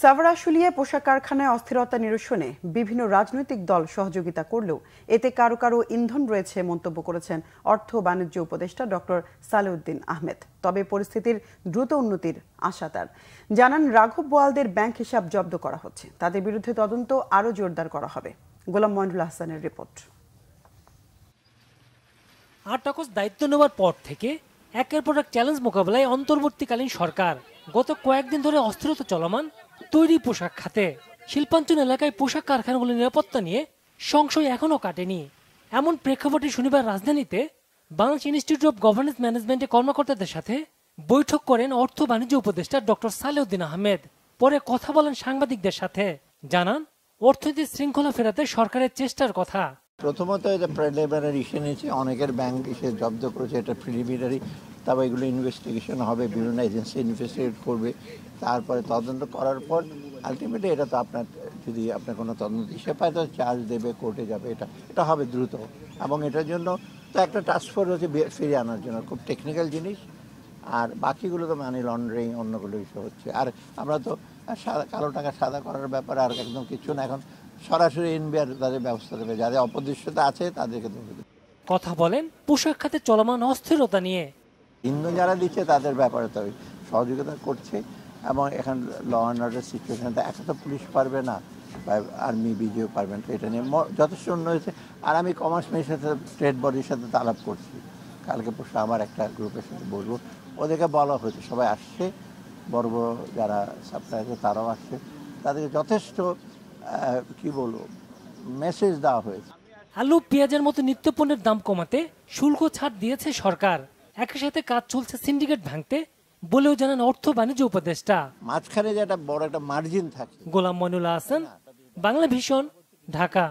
সাভারাশুলিয়ে পোশাক কারখানায় অস্থিরতা নিরসনে বিভিন্ন রাজনৈতিক দল সহযোগিতা করলেও এতে কারো কারো ইন্ধন রয়েছে মন্তব্য করেছেন অর্থ বাণিজ্য উপদেষ্টা ডক্টর সালেউদ্দিন আহমেদ তবে পরিস্থিতির দ্রুত উন্নতির আশা তার জানান রাঘব বোয়ালদের ব্যাংক হিসাব জব্দ করা হচ্ছে তাদের বিরুদ্ধে তদন্ত আরও জোরদার করা হবে গোলাম মন্ডুল হাসানের রিপোর্ট আটকস দায়িত্ব নেওয়ার পর থেকে একের পর এক চ্যালেঞ্জ মোকাবেলায় অন্তর্বর্তীকালীন সরকার গত কয়েকদিন ধরে অস্থিরতা চলমান তৈরি পোশাক খাতে শিল্পাঞ্চল এলাকায় পোশাক কারখানাগুলোর নিরাপত্তা নিয়ে সংশয় এখনও কাটেনি এমন প্রেক্ষাপটে শনিবার রাজধানীতে বাংলাদেশ ইনস্টিটিউট অব গভর্নেন্স ম্যানেজমেন্টের কর্মকর্তাদের সাথে বৈঠক করেন অর্থ বাণিজ্য উপদেষ্টা ডক্টর সালেউদ্দিন আহমেদ পরে কথা বলেন সাংবাদিকদের সাথে জানান অর্থনীতির শৃঙ্খলা ফেরাতে সরকারের চেষ্টার কথা প্রথমত এটা প্রিলিমিনারি ইস্যু নিয়েছে অনেকের ব্যাংক এসে জব্দ করেছে এটা প্রিলিমিনারি তারপর এগুলো ইনভেস্টিগেশন হবে বিভিন্ন এজেন্সি ইনভেস্টিগেট করবে তারপরে তদন্ত করার পর আলটিমেটলি এটা তো আপনার যদি আপনার কোনো তদন্ত হিসেবে পায় তো চার্জ দেবে কোর্টে যাবে এটা এটা হবে দ্রুত এবং এটার জন্য তো একটা টাস্ক ফোর্স হচ্ছে ফিরিয়ে আনার জন্য খুব টেকনিক্যাল জিনিস আর বাকিগুলো তো মানি লন্ডারিং অন্যগুলো এসব হচ্ছে আর আমরা তো সাদা কালো টাকা সাদা করার ব্যাপারে আর একদম কিছু না এখন সরাসরি এনবিআর তাদের ব্যবস্থা দেবে যাদের অপদৃশ্যতা আছে তাদেরকে কথা বলেন পোশাক খাতে চলমান অস্থিরতা নিয়ে ইন্ধন যারা দিচ্ছে তাদের ব্যাপারে তো সহযোগিতা করছে এবং এখন ল অ্যান্ড অর্ডার সিচুয়েশনটা একা তো পুলিশ পারবে না বা আর্মি বিজিও পারবে না এটা নিয়ে যথেষ্ট উন্নয়ন হয়েছে আর আমি কমার্স মিনিস্টার সাথে ট্রেড বডির সাথে তালাপ করছি কালকে পরশু আমার একটা গ্রুপের সাথে বলবো ওদেরকে বলা হয়েছে সবাই আসছে বড় বড় যারা আছে তারাও আসছে তাদেরকে যথেষ্ট কি বলবো মেসেজ দেওয়া হয়েছে আলু পেঁয়াজের মতো নিত্যপণ্যের দাম কমাতে শুল্ক ছাড় দিয়েছে সরকার একই সাথে কাজ চলছে সিন্ডিকেট ভাঙতে বলেও জানেন অর্থ বাণিজ্য উপদেষ্টা মাঝখানে যে একটা বড় একটা মার্জিন থাকে গোলাম মনুল্লাহ হাসান বাংলা ভীষণ ঢাকা